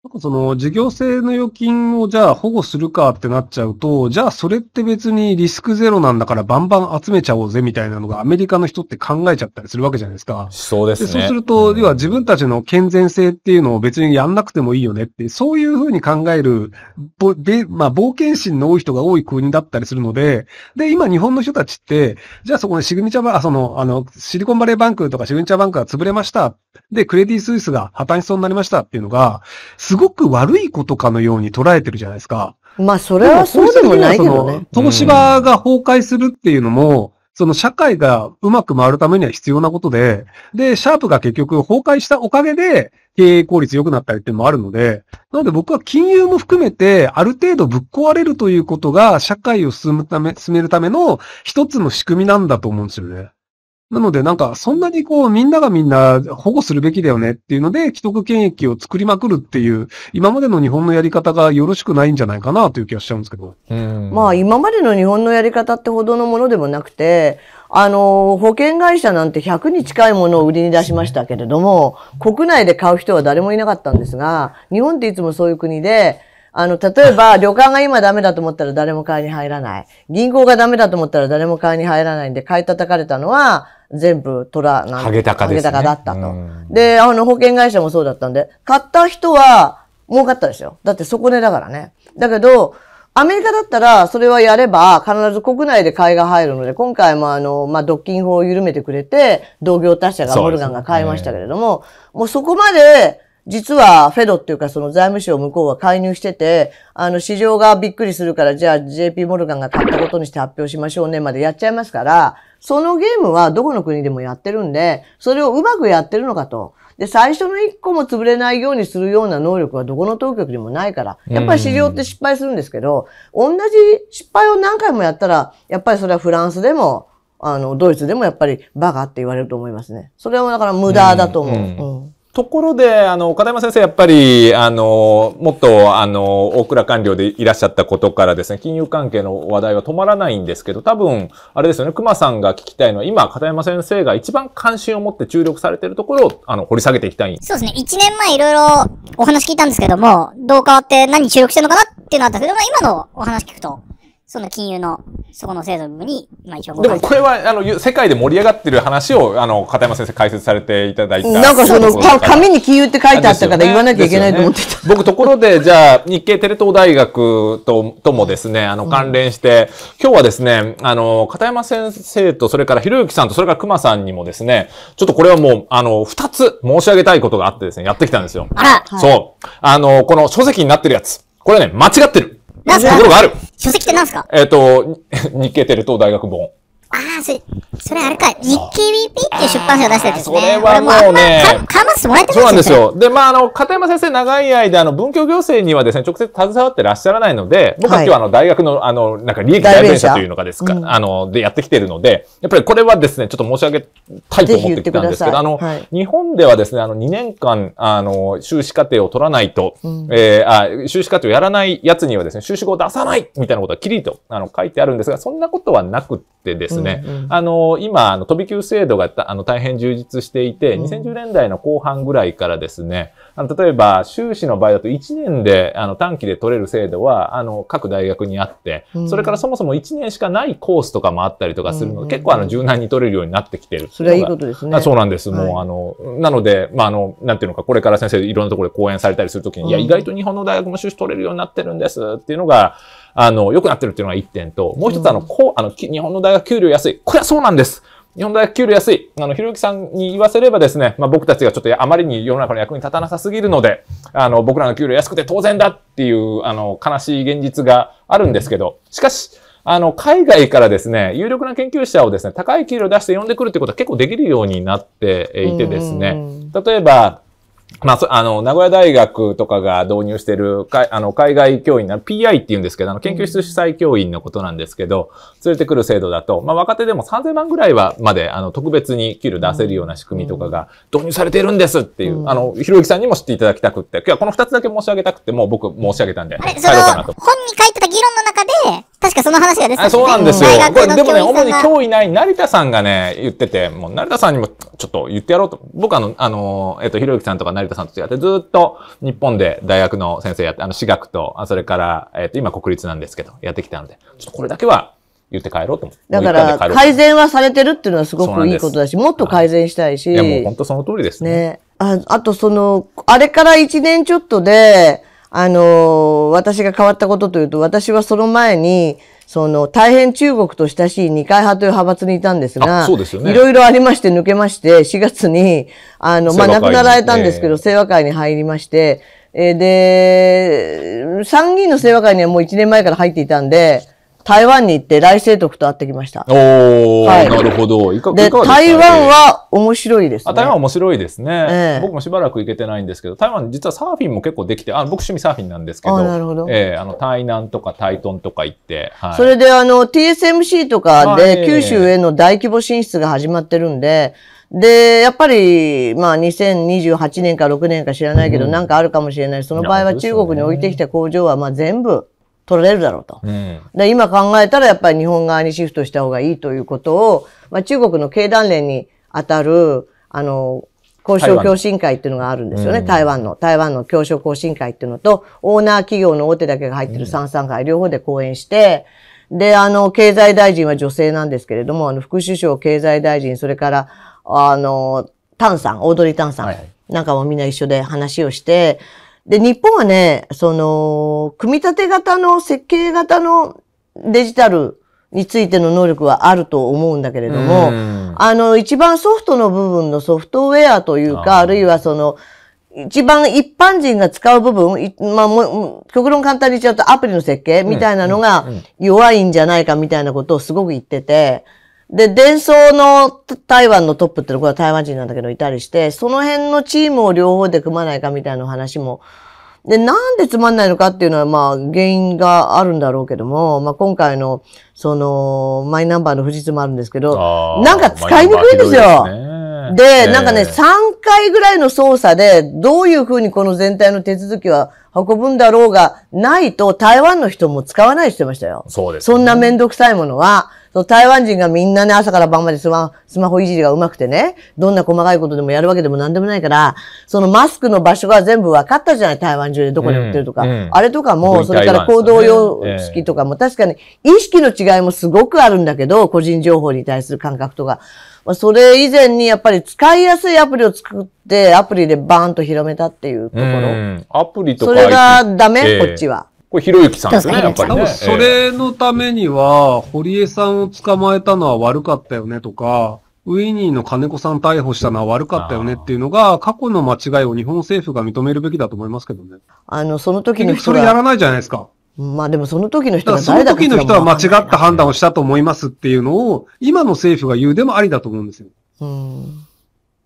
なんかその事業性の預金をじゃあ保護するかってなっちゃうと、じゃあそれって別にリスクゼロなんだからバンバン集めちゃおうぜみたいなのがアメリカの人って考えちゃったりするわけじゃないですか。そうですね。そうすると、うん、要は自分たちの健全性っていうのを別にやんなくてもいいよねって、そういうふうに考える、ぼで、まあ冒険心の多い人が多い国だったりするので、で、今日本の人たちって、じゃあそこにシグニチャーバン、その、あの、シリコンバレーバンクとかシグニチャーバンクが潰れました。で、クレディ・スイスが破綻しそうになりましたっていうのが、すごく悪いことかのように捉えてるじゃないですか。まあ、それはそうでもないけどね。東芝が崩壊するっていうのも、その社会がうまく回るためには必要なことで、で、シャープが結局崩壊したおかげで経営効率良くなったりっていうのもあるので、なので僕は金融も含めてある程度ぶっ壊れるということが社会を進むため、進めるための一つの仕組みなんだと思うんですよね。なのでなんか、そんなにこう、みんながみんな保護するべきだよねっていうので、既得権益を作りまくるっていう、今までの日本のやり方がよろしくないんじゃないかなという気がしちゃうんですけど。まあ、今までの日本のやり方ってほどのものでもなくて、あの、保険会社なんて100に近いものを売りに出しましたけれども、国内で買う人は誰もいなかったんですが、日本っていつもそういう国で、あの、例えば、旅館が今ダメだと思ったら誰も買いに入らない。銀行がダメだと思ったら誰も買いに入らないんで、買い叩かれたのは、全部虎なんハゲタカです、ね。ハゲタカだったと。で、あの、保険会社もそうだったんで、買った人は儲かったですよ。だってそこでだからね。だけど、アメリカだったら、それはやれば、必ず国内で買いが入るので、今回もあの、まあ、キン法を緩めてくれて、同業他社が、モルガンが買いましたけれども、うね、もうそこまで、実はフェドっていうかその財務省向こうは介入してて、あの市場がびっくりするからじゃあ JP モルガンが買ったことにして発表しましょうねまでやっちゃいますから、そのゲームはどこの国でもやってるんで、それをうまくやってるのかと。で、最初の一個も潰れないようにするような能力はどこの当局にもないから、やっぱり市場って失敗するんですけど、同じ失敗を何回もやったら、やっぱりそれはフランスでも、あの、ドイツでもやっぱりバカって言われると思いますね。それはだから無駄だと思う。うんうんところで、あの、片山先生、やっぱり、あの、もっと、あの、大倉官僚でいらっしゃったことからですね、金融関係の話題は止まらないんですけど、多分、あれですよね、熊さんが聞きたいのは、今、片山先生が一番関心を持って注力されているところを、あの、掘り下げていきたいそうですね、1年前いろいろお話聞いたんですけども、どう変わって何注力してるのかなっていうのはあったけど、まあ、今のお話聞くと、その金融の、そこの制度部に、まあ一応でもこれは、あの、世界で盛り上がってる話を、あの、片山先生解説されていただいた。なんかその、紙に金融って書いてあったから言わなきゃいけないと思ってた。ね、僕、ところで、じゃあ、日系テレ東大学と、ともですね、あの、関連して、うん、今日はですね、あの、片山先生と、それからひろゆきさんと、それから熊さんにもですね、ちょっとこれはもう、あの、二つ申し上げたいことがあってですね、やってきたんですよ。あら、はい、そう。あの、この書籍になってるやつ。これね、間違ってる。なんすかところがある。書籍ってなんすかえっ、と、日経テレ東大学本。ああ、それ、それあれか、日経 BP っていう出版社が出してですね。これはもうね、かかますもらえてい、そうなんですよ。で、まあ、あの、片山先生長い間、あの、文教行政にはですね、直接携わってらっしゃらないので、僕は今日あの、大学の、あの、なんか利益代弁者というのかですか、あの、でやってきているので、やっぱりこれはですね、ちょっと申し上げたいと思ってきたんですけど、あの、日本ではですね、あの、2年間、あの、修士課程を取らないと、えあ、修士課程をやらないやつにはですね、修士号を出さないみたいなことはきりと、あの、書いてあるんですが、そんなことはなくてですね、ですね、うんうん、あの、今、あの飛び級制度があの大変充実していて、2010年代の後半ぐらいからですね、あの例えば、修士の場合だと1年であの短期で取れる制度は、あの、各大学にあって、それからそもそも1年しかないコースとかもあったりとかするので、うんうん、結構あの、柔軟に取れるようになってきてるて。それはいいことですね。そうなんです。はい、もう、あの、なので、まあ、あの、なんていうのか、これから先生いろんなところで講演されたりするときに、うん、いや、意外と日本の大学も修士取れるようになってるんですっていうのが、あの、良くなってるっていうのが1点と、もう一つあの、こう、あの、日本の大学給料安い。これはそうなんです。日本大学給料安い。あの、ひろゆきさんに言わせればですね、まあ、僕たちがちょっとあまりに世の中の役に立たなさすぎるので、あの、僕らの給料安くて当然だっていう、あの、悲しい現実があるんですけど、しかし、あの、海外からですね、有力な研究者をですね、高い給料出して呼んでくるってことは結構できるようになっていてですね、例えば、まあ、あの、名古屋大学とかが導入してる、あの、海外教員な、PI って言うんですけど、あの、研究室主催教員のことなんですけど、連れてくる制度だと、まあ、若手でも3000万ぐらいは、まで、あの、特別に給料出せるような仕組みとかが導入されてるんですっていう、うん、あの、ひろゆきさんにも知っていただきたくって、今日はこの2つだけ申し上げたくて、もう僕申し上げたんで、帰ろうかなと。本に書いてた議論の中で、確かその話が出てた、そうなんですよ。これでもね、主に今日いない成田さんがね、言ってて、もう成田さんにもちょっと言ってやろうと。僕あの、あの、えっと、ひろゆきさんとか成田さんと違って、ずっと日本で大学の先生やって、あの、私学と、あそれから、えっと、今国立なんですけど、やってきたので、ちょっとこれだけは言って帰ろうと思て。だから、改善はされてるっていうのはすごくいいことだし、もっと改善したいし。いや、もう本当その通りですね。ねああと、その、あれから一年ちょっとで、あの、私が変わったことというと、私はその前に、その、大変中国と親しい二階派という派閥にいたんですが、そうですよね。いろいろありまして抜けまして、4月に、あの、まあ、亡くなられたんですけど、清和会に入りまして、えー、で、参議院の清和会にはもう1年前から入っていたんで、台湾に行って来世徳と会ってきました。おー、はい、なるほど。いかで台湾は面白いですね。台湾面白いですね、えー、僕もしばらく行けてないんですけど、台湾実はサーフィンも結構できて、あ僕趣味サーフィンなんですけど、あなるほどえー、あの台南とか台東とか行って、はい、それであの TSMC とかで九州への大規模進出が始まってるんで、で、やっぱり、まあ、2028年か6年か知らないけど、うん、なんかあるかもしれない。その場合は中国に置いてきた工場は、まあ、全部、取れるだろうと。うん、で今考えたらやっぱり日本側にシフトした方がいいということを、まあ、中国の経団連にあたる、あの、交渉共進会っていうのがあるんですよね。台湾の。台湾の協商共進会っていうのと、オーナー企業の大手だけが入ってる三三会、両方で講演して、で、あの、経済大臣は女性なんですけれども、あの、副首相、経済大臣、それから、あの、タンさん、オードリー・タンさんなんかもみんな一緒で話をして、はいで、日本はね、その、組み立て型の設計型のデジタルについての能力はあると思うんだけれども、あの、一番ソフトの部分のソフトウェアというか、あるいはその、一番一般人が使う部分、まあも、極論簡単に言っちゃうとアプリの設計みたいなのが弱いんじゃないかみたいなことをすごく言ってて、うんで、伝送の台湾のトップってのは台湾人なんだけどいたりして、その辺のチームを両方で組まないかみたいな話も、で、なんでつまんないのかっていうのは、まあ、原因があるんだろうけども、まあ、今回の、その、マイナンバーの富士通もあるんですけど、なんか使いにくいんですよ。で、なんかね、3回ぐらいの操作で、どういうふうにこの全体の手続きは運ぶんだろうが、ないと、台湾の人も使わないしてましたよ。そうです、ね、そんなめんどくさいものは。その台湾人がみんなね、朝から晩までスマスマホいじりが上手くてね、どんな細かいことでもやるわけでも何でもないから、そのマスクの場所が全部分かったじゃない、台湾中でどこに売ってるとか。うん、あれとかも、それから行動様式とかも、確かに意識の違いもすごくあるんだけど、個人情報に対する感覚とか。まあ、それ以前にやっぱり使いやすいアプリを作って、アプリでバーンと広めたっていうところ。うん、アプリとか。それがダメ、こっちは。これ、ひろゆきさんですね、やっぱりね。それのためには、堀江さんを捕まえたのは悪かったよねとか、ウィニーの金子さん逮捕したのは悪かったよねっていうのが、過去の間違いを日本政府が認めるべきだと思いますけどね。あの、その時の人それやらないじゃないですか。まあでもその時の人はその時の人は間違った判断をしたと思いますっていうのを、今の政府が言うでもありだと思うんですよ。うん。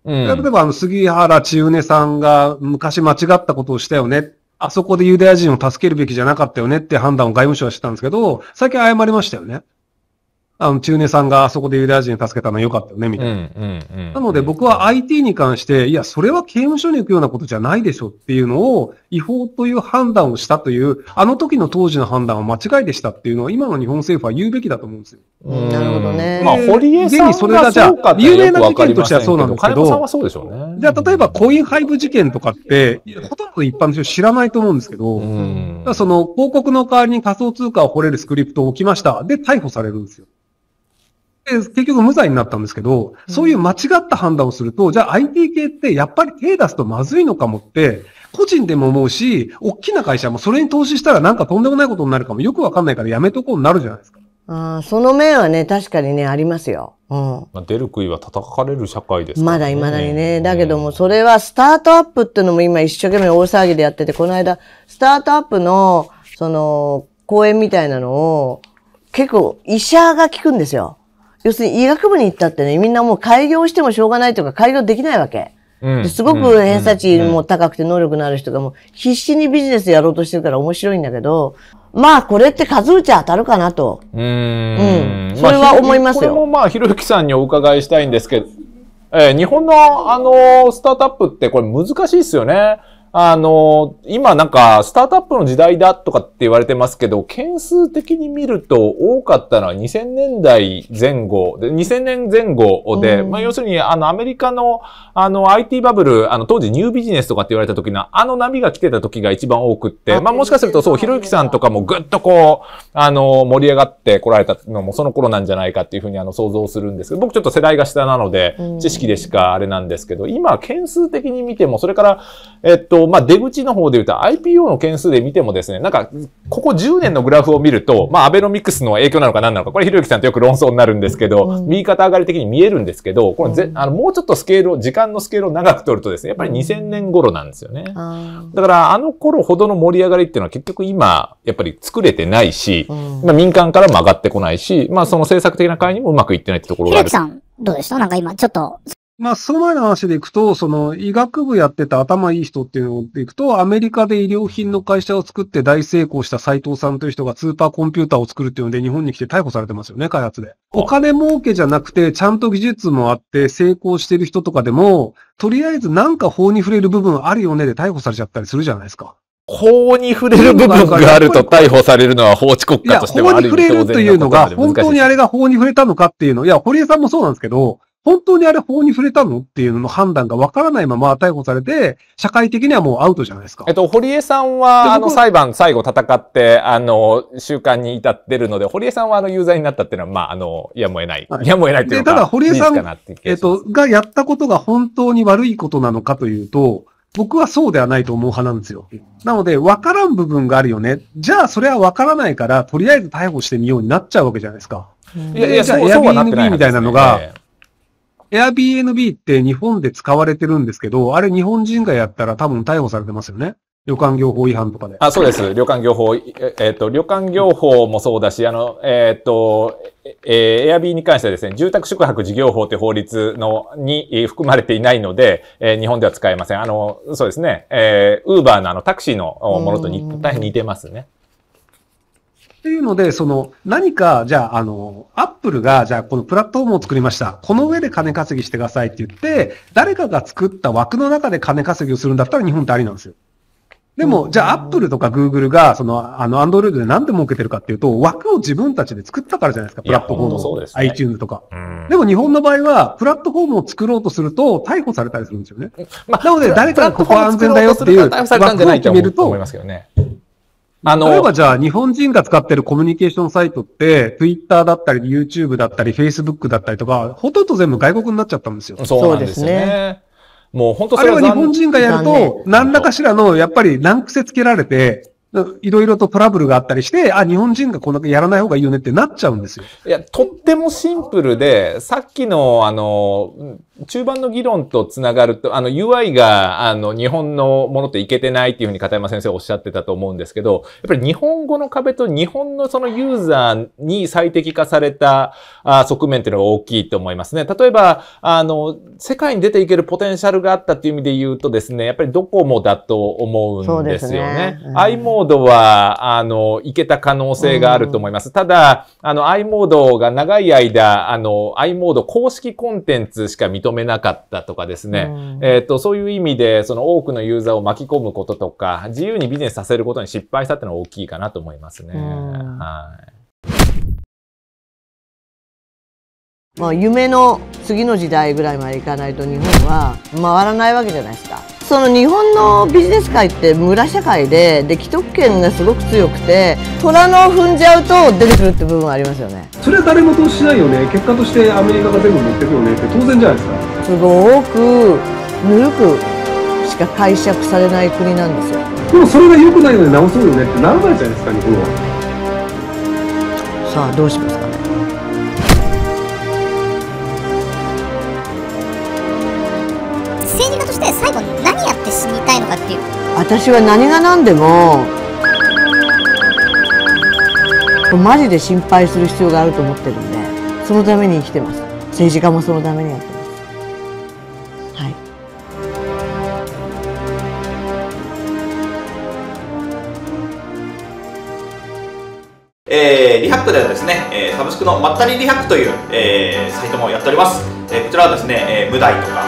例えば、あの、杉原千畝さんが昔間違ったことをしたよねあそこでユダヤ人を助けるべきじゃなかったよねって判断を外務省はしてたんですけど、最近謝りましたよね。あの、中根さんがあそこでユダヤ人を助けたのはかったよね、みたいな。うんうんなので僕は IT に関して、いや、それは刑務所に行くようなことじゃないでしょっていうのを、違法という判断をしたという、あの時の当時の判断は間違いでしたっていうのは、今の日本政府は言うべきだと思うんですよ。なるほどね。まあ、堀江さんはそうかじゃあ、有名な事件としてはそうなんですけど、はそうでしょうね。じゃあ、例えばコインイブ事件とかって、ほとんど一般の人知らないと思うんですけど、うん、その広告の代わりに仮想通貨を掘れるスクリプトを置きました。で、逮捕されるんですよ。結局無罪になったんですけど、そういう間違った判断をすると、じゃあ IT 系ってやっぱり手出すとまずいのかもって、個人でも思うし、大きな会社もそれに投資したらなんかとんでもないことになるかもよくわかんないからやめとこうになるじゃないですか。ああ、その面はね、確かにね、ありますよ。うん。まあ、出る杭は叩かれる社会ですからね。まだ未だにね。だけども、それはスタートアップっていうのも今一生懸命大騒ぎでやってて、この間、スタートアップの、その、講演みたいなのを、結構、医者が聞くんですよ。要するに医学部に行ったってね、みんなもう開業してもしょうがないとか、開業できないわけ。うん、すごく偏差値も高くて能力のある人がもう必死にビジネスやろうとしてるから面白いんだけど、まあこれって数打ち当たるかなと。うん,、うん。それは思いますよ。まあ、これもまあ、ひろゆきさんにお伺いしたいんですけど、えー、日本のあのー、スタートアップってこれ難しいですよね。あの、今なんか、スタートアップの時代だとかって言われてますけど、件数的に見ると多かったのは2000年代前後で、2000年前後で、うん、まあ要するにあのアメリカのあの IT バブル、あの当時ニュービジネスとかって言われた時のあの波が来てた時が一番多くって、まあもしかするとそう、ひろゆきさんとかもぐっとこう、あの、盛り上がってこられたのもその頃なんじゃないかっていうふうにあの想像するんですけど、僕ちょっと世代が下なので、知識でしかあれなんですけど、今、件数的に見ても、それから、えっと、まあ、出口の方で言うと IPO の件数で見てもですね、なんか、ここ10年のグラフを見ると、まあ、アベノミクスの影響なのか何なのか、これ、ひろゆきさんとよく論争になるんですけど、うん、右肩上がり的に見えるんですけど、このぜ、うん、あの、もうちょっとスケールを、時間のスケールを長く取るとですね、やっぱり2000年頃なんですよね。だから、あの頃ほどの盛り上がりっていうのは結局今、やっぱり作れてないし、まあ、民間からも上がってこないし、まあ、その政策的な会にもうまくいってないってところがある。ひろゆきさん、どうでしたなんか今、ちょっと、まあ、その前の話でいくと、その医学部やってた頭いい人っていうのでいくと、アメリカで医療品の会社を作って大成功した斎藤さんという人がスーパーコンピューターを作るっていうので日本に来て逮捕されてますよね、開発で。お金儲けじゃなくて、ちゃんと技術もあって成功してる人とかでも、とりあえずなんか法に触れる部分あるよねで逮捕されちゃったりするじゃないですか。法に触れる部分があると逮捕されるのは法治国家としてはある法に触れるというのが、本当にあれが法に触れたのかっていうの、いや、堀江さんもそうなんですけど、本当にあれ法に触れたのっていうのの判断がわからないまま逮捕されて、社会的にはもうアウトじゃないですか。えっと、堀江さんは、あの、裁判最後戦って、あの、習慣に至ってるので、堀江さんはあの、有罪になったっていうのは、まあ、あの、やむを得ない。はい、やむを得ないっていうか。ただ堀江さん、えっと、がやったことが本当に悪いことなのかというと、僕はそうではないと思う派なんですよ。なので、わからん部分があるよね。じゃあ、それはわからないから、とりあえず逮捕してみようになっちゃうわけじゃないですか。いやいや、そうはなってない、ね。みたいなのが、Airbnb って日本で使われてるんですけど、あれ日本人がやったら多分逮捕されてますよね。旅館業法違反とかで。あ、そうです。旅館業法、えー、っ、と、旅館業法もそうだし、あの、えー、っ、と、えー、エアビーに関してはですね、住宅宿泊事業法って法律の、に、えー、含まれていないので、えー、日本では使えません。あの、そうですね、えー、ウーバーのあのタクシーのものと大変似てますね。っていうので、その、何か、じゃあ、あの、アップルが、じゃあ、このプラットフォームを作りました。この上で金稼ぎしてくださいって言って、誰かが作った枠の中で金稼ぎをするんだったら日本ってありなんですよ。でも、じゃあ、アップルとかグーグルが、その、あの、アンドロイドで何で儲けてるかっていうと、枠を自分たちで作ったからじゃないですか、プラットフォームを。ね、iTunes とか。でも、日本の場合は、プラットフォームを作ろうとすると、逮捕されたりするんですよね。まあ、なので、誰かがここは安全だよっていう、枠を決めると、思いますけどね。あの、例えばじゃあ、日本人が使ってるコミュニケーションサイトって、Twitter だったり、YouTube だったり、Facebook だったりとか、ほとんど全部外国になっちゃったんですよ。そうですね。もう本当そあれは日本人がやると、何らかしらの、やっぱり難癖つけられて、いろいろとトラブルがあったりして、あ、日本人がこんなやらない方がいいよねってなっちゃうんですよ。いや、とってもシンプルで、さっきの、あの、中盤の議論とつながると、あの UI があの日本のものといけてないっていうふうに片山先生おっしゃってたと思うんですけど、やっぱり日本語の壁と日本のそのユーザーに最適化されたあ側面っていうのが大きいと思いますね。例えば、あの、世界に出ていけるポテンシャルがあったっていう意味で言うとですね、やっぱりどこもだと思うんですよね。ねうん、i モードは、あの、いけた可能性があると思います。うん、ただ、あの、i モードが長い間、あの、i モード公式コンテンツしか認認めなかったとかですね、うん、えーと、そういう意味でその多くのユーザーを巻き込むこととか自由にビジネスさせることに失敗したっていうのは大きいかなと思いますね。はいまあ、夢の次の時代ぐらいまでいかないと日本は回らないわけじゃないですか。その日本のビジネス界って村社会でで既得権がすごく強くて虎の踏んじゃうと出てくるって部分はありますよねそれは誰も投資しないよね結果としてアメリカが全部持ってくよねって当然じゃないですかすごくぬるくしか解釈されない国なんですよでもそれが良くないので直そうよねってならないじゃないですか日本はさあどうしますか最後に何やって死にたいのかっていう私は何が何でもマジで心配する必要があると思ってるんでそのために生きてます政治家もそのためにやってますはいえー、リハックではですね、えー、サブスクのまったりリハックという、えー、サイトもやっております、えー、こちらはですね、えー、無題とか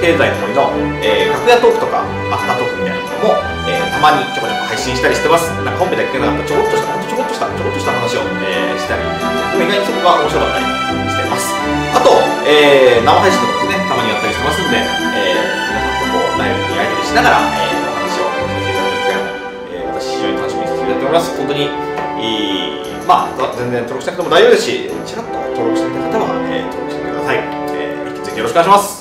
経済の森の、えー、楽屋トークとかアフタートークみたいなのも、えー、たまにちょこちょこ配信したりしてますなんか本編だけなかったちょこっとしたちょこっとしたちょこっとした話を、えー、したり意外にそこが面白かったりしてますあと、えー、生配信とかですねたまにやったりしてますんで、えー、皆さんとこうライブにやりたりしながら、えー、お話をさせていただく機会、えー、私非常に楽しみにさせていただいております本当にいいまあ全然登録しなくても大丈夫ですしちらっと登録してみた方は、えー、登録してみてください、えー、引き続きよろしくお願いします